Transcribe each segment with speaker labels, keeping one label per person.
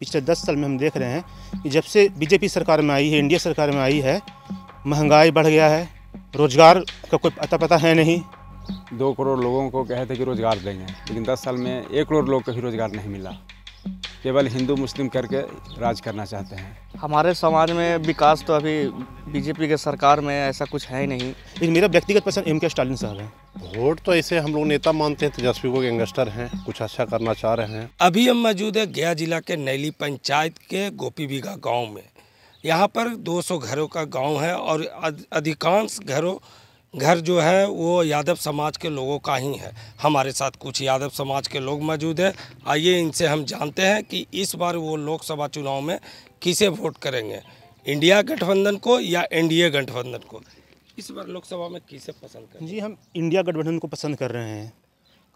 Speaker 1: पिछले दस साल में हम देख रहे हैं कि जब से बीजेपी सरकार में आई है इंडिया सरकार में आई है महंगाई बढ़ गया है रोज़गार का कोई अता पता है नहीं
Speaker 2: दो करोड़ लोगों को कहे थे कि रोज़गार देंगे लेकिन दस साल में एक करोड़ लोग को ही रोज़गार नहीं मिला केवल हिंदू मुस्लिम करके राज करना चाहते हैं
Speaker 1: हमारे समाज में विकास तो अभी बीजेपी के
Speaker 3: सरकार में ऐसा कुछ है ही नहीं लेकिन मेरा व्यक्तिगत पसंद एम के स्टालिन साहब है वोट तो ऐसे हम लोग नेता मानते हैं तेजस्वी को गैंगस्टर हैं कुछ अच्छा करना चाह रहे हैं
Speaker 2: अभी हम मौजूद है गया जिला के नैली पंचायत के गोपी बीघा गाँव में यहाँ पर 200 घरों का गाँव है और अधिकांश घरों घर जो है वो यादव समाज के लोगों का ही है हमारे साथ कुछ यादव समाज के लोग मौजूद हैं आइए इनसे हम जानते हैं कि इस बार वो लोकसभा चुनाव
Speaker 1: में किसे वोट
Speaker 2: करेंगे इंडिया गठबंधन को या एनडीए गठबंधन को इस बार लोकसभा में किसे पसंद करें जी
Speaker 1: हम इंडिया गठबंधन को पसंद कर रहे हैं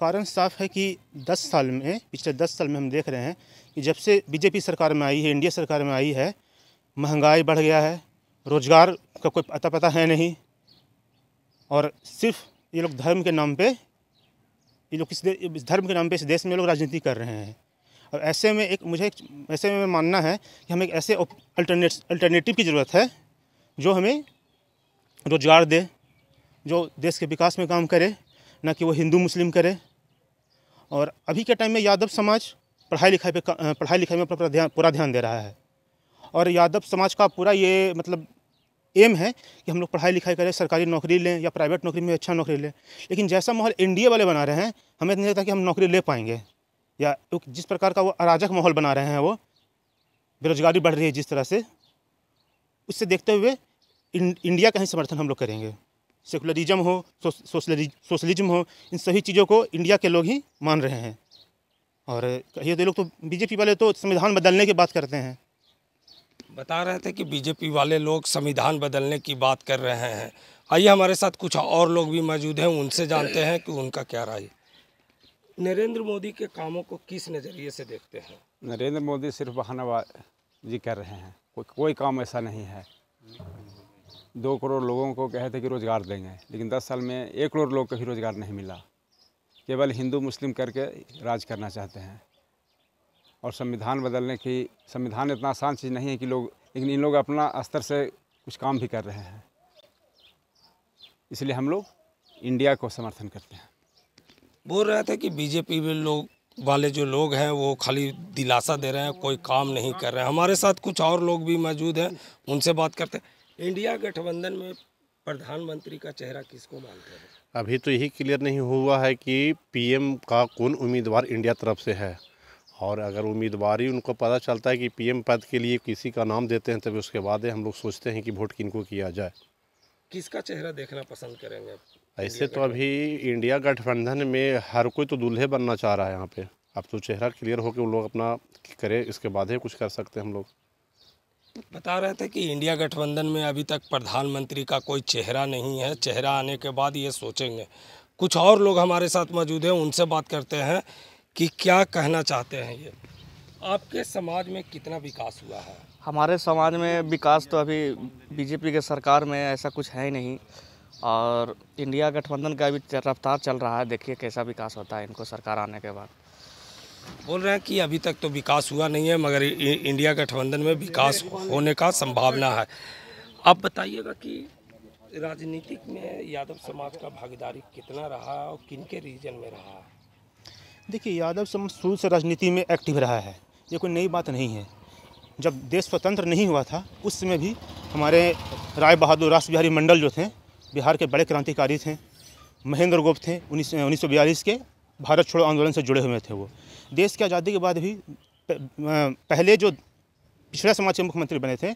Speaker 1: कारण साफ है कि दस साल में पिछले दस साल में हम देख रहे हैं कि जब से बीजेपी सरकार में आई है इंडिया सरकार में आई है महंगाई बढ़ गया है रोज़गार का कोई अता पता है नहीं और सिर्फ ये लोग धर्म के नाम पे ये लोग किस धर्म के नाम पे इस देश में लोग राजनीति कर रहे हैं और ऐसे में एक मुझे ऐसे में मानना है कि हमें एक ऐसे अल्टरनेट अल्टरनेटिव की ज़रूरत है जो हमें रोज़गार दे जो देश के विकास में काम करे ना कि वो हिंदू मुस्लिम करे और अभी के टाइम में यादव समाज पढ़ाई लिखाई पे पढ़ाई लिखाई में पूरा ध्यान पूरा ध्यान दे रहा है और यादव समाज का पूरा ये मतलब एम है कि हम लोग पढ़ाई लिखाई करें सरकारी नौकरी लें या प्राइवेट नौकरी में अच्छा नौकरी लें लेकिन जैसा माहौल एनडीए वाले बना रहे हैं हमें नहीं लगता कि हम नौकरी ले पाएंगे या जिस प्रकार का वो अराजक माहौल बना रहे हैं वो बेरोजगारी बढ़ रही है जिस तरह से उससे देखते हुए इंडिया का ही समर्थन हम लोग करेंगे सेकुलरिज्म हो सोशलिज्म हो इन सभी चीज़ों को इंडिया के लोग ही मान रहे हैं और ये तो लोग तो बीजेपी वाले तो संविधान बदलने की बात करते हैं
Speaker 2: बता रहे थे कि बीजेपी वाले लोग संविधान बदलने की बात कर रहे हैं आइए हमारे साथ कुछ और लोग भी मौजूद हैं उनसे जानते हैं कि उनका क्या राय नरेंद्र मोदी के कामों को किस नज़रिए से देखते हैं नरेंद्र मोदी सिर्फ जी कर रहे हैं को, कोई काम ऐसा नहीं है दो करोड़ लोगों को कहे थे कि रोज़गार देंगे लेकिन दस साल में एक करोड़ लोग को रोज़गार नहीं मिला केवल हिंदू मुस्लिम करके राज करना चाहते हैं और संविधान बदलने की संविधान इतना आसान चीज़ नहीं है कि लोग लेकिन इन लोग अपना स्तर से कुछ काम भी कर रहे हैं इसलिए हम लोग इंडिया को समर्थन करते हैं बोल रहे थे कि बीजेपी में लोग वाले जो लोग हैं वो खाली दिलासा दे रहे हैं कोई काम नहीं कर रहे हैं हमारे साथ कुछ और लोग भी मौजूद हैं उनसे बात करते हैं इंडिया गठबंधन में प्रधानमंत्री का चेहरा किसको मानते
Speaker 3: हैं अभी तो यही क्लियर नहीं हुआ है कि पीएम का कौन उम्मीदवार इंडिया तरफ से है और अगर उम्मीदवार ही उनको पता चलता है कि पीएम पद के लिए किसी का नाम देते हैं तभी उसके बाद हम लोग सोचते हैं कि वोट किनको किया जाए
Speaker 2: किसका चेहरा देखना पसंद करेंगे
Speaker 3: ऐसे तो अभी इंडिया गठबंधन में हर कोई तो दूल्हे बनना चाह रहा है यहाँ पे अब तो चेहरा क्लियर हो के उन लोग अपना करे इसके बाद ही कुछ कर सकते हैं हम लोग
Speaker 2: बता रहे थे कि इंडिया गठबंधन में अभी तक प्रधानमंत्री का कोई चेहरा नहीं है चेहरा आने के बाद ये सोचेंगे कुछ और लोग हमारे साथ मौजूद हैं उनसे बात करते हैं कि क्या कहना चाहते हैं ये आपके समाज में कितना विकास हुआ है हमारे समाज में विकास तो अभी बीजेपी के सरकार में ऐसा कुछ है ही नहीं और इंडिया गठबंधन का भी रफ्तार चल रहा है देखिए कैसा
Speaker 1: विकास होता है इनको सरकार आने के बाद
Speaker 2: बोल रहे हैं कि अभी तक तो विकास हुआ नहीं है मगर इंडिया गठबंधन में विकास होने का संभावना है आप बताइएगा कि राजनीतिक में यादव समाज का भागीदारी कितना रहा और किन के रीजन में रहा है
Speaker 1: देखिए यादव समाज शुरू से राजनीति में एक्टिव रहा है ये कोई नई बात नहीं है जब देश स्वतंत्र नहीं हुआ था उस समय भी हमारे राय बहादुर रास बिहारी मंडल जो थे बिहार के बड़े क्रांतिकारी थे महेंद्र गोप थे उन्नीस उन्नीस के भारत छोड़ो आंदोलन से जुड़े हुए थे वो देश की आज़ादी के बाद भी पहले जो पिछड़े समाज के मुख्यमंत्री बने थे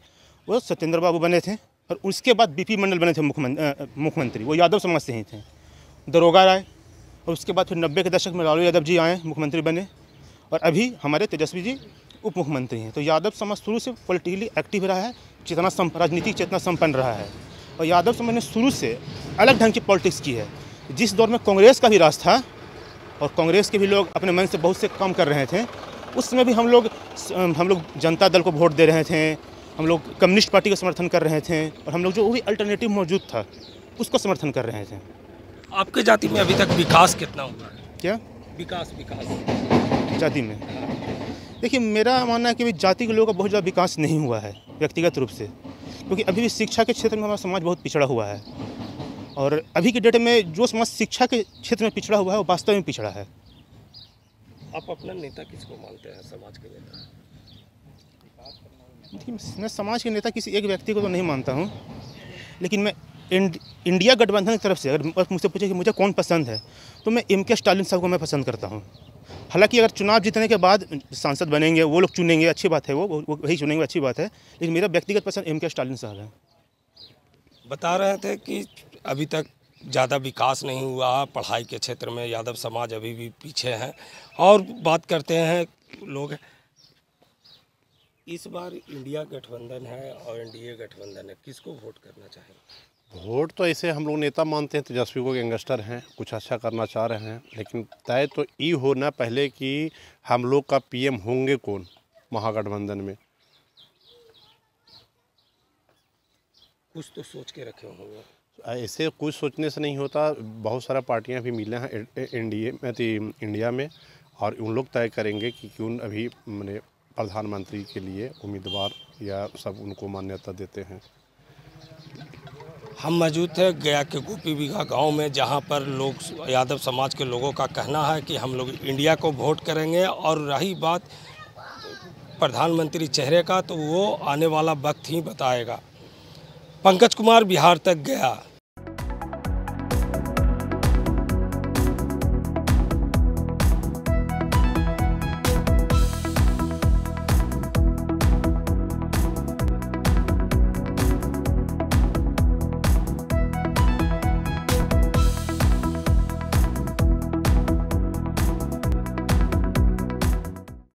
Speaker 1: वो सत्येंद्र बाबू बने थे और उसके बाद बीपी मंडल बने थे मुख्यमंत्री वो यादव समाज से ही थे दरोगा राय और उसके बाद फिर नब्बे के दशक में लालू यादव जी आए मुख्यमंत्री बने और अभी हमारे तेजस्वी जी उप मुख्यमंत्री हैं तो यादव समाज शुरू से पोलिटिकली एक्टिव रहा है चेतना राजनीतिक चेतना संपन्न रहा है और यादव समाज ने शुरू से अलग ढंग की पॉलिटिक्स की है जिस दौर में कांग्रेस का भी राज था और कांग्रेस के भी लोग अपने मन से बहुत से काम कर रहे थे उस समय भी हम लोग हम लोग जनता दल को वोट दे रहे थे हम लोग कम्युनिस्ट पार्टी का समर्थन कर रहे थे और हम लोग जो भी अल्टरनेटिव मौजूद था उसको समर्थन कर रहे थे आपके जाति में अभी तक विकास कितना हुआ है क्या विकास
Speaker 2: विकास
Speaker 1: जाति में देखिए मेरा मानना है कि अभी जाति के लोगों का बहुत ज़्यादा विकास नहीं हुआ है व्यक्तिगत रूप से क्योंकि अभी भी शिक्षा के क्षेत्र में हमारा समाज बहुत पिछड़ा हुआ है और अभी के डेट में जो समाज शिक्षा के क्षेत्र में पिछड़ा हुआ है वो वास्तव में पिछड़ा है
Speaker 2: आप अपना नेता किसको मानते हैं समाज के नेता
Speaker 1: देखिए मैं समाज के नेता किसी एक व्यक्ति को तो नहीं मानता हूँ लेकिन मैं इंडिया गठबंधन की तरफ से अगर बस मुझसे पूछे कि मुझे कौन पसंद है तो मैं एम के स्टालिन साहब को मैं पसंद करता हूँ हालांकि अगर चुनाव जीतने के बाद सांसद बनेंगे वो लोग चुनेंगे अच्छी बात है वो वो वही चुनेंगे अच्छी बात है लेकिन मेरा व्यक्तिगत पसंद एम के स्टालिन साहब है
Speaker 2: बता रहे थे कि अभी तक ज़्यादा विकास नहीं हुआ पढ़ाई के क्षेत्र में यादव समाज अभी भी पीछे हैं और बात करते हैं लोग इस बार इंडिया गठबंधन है और एनडीए गठबंधन है किसको वोट करना चाहिए
Speaker 3: वोट तो ऐसे हम लोग नेता मानते हैं तेजस्वी को गैंगस्टर हैं कुछ अच्छा करना चाह रहे हैं लेकिन तय तो ये होना पहले कि हम लोग का पीएम होंगे कौन महागठबंधन में
Speaker 2: कुछ तो सोच के रखे होंगे
Speaker 3: ऐसे कुछ सोचने से नहीं होता बहुत सारा पार्टियां भी मिले हैं इंडिया में इंडिया में और उन लोग तय करेंगे कि क्यों अभी मैंने प्रधानमंत्री के लिए उम्मीदवार या सब उनको मान्यता देते हैं
Speaker 2: हम मौजूद थे गया के गोपी बीघा गांव में जहां पर लोग यादव समाज के लोगों का कहना है कि हम लोग इंडिया को वोट करेंगे और रही बात प्रधानमंत्री चेहरे का तो वो आने वाला वक्त ही बताएगा पंकज कुमार बिहार तक गया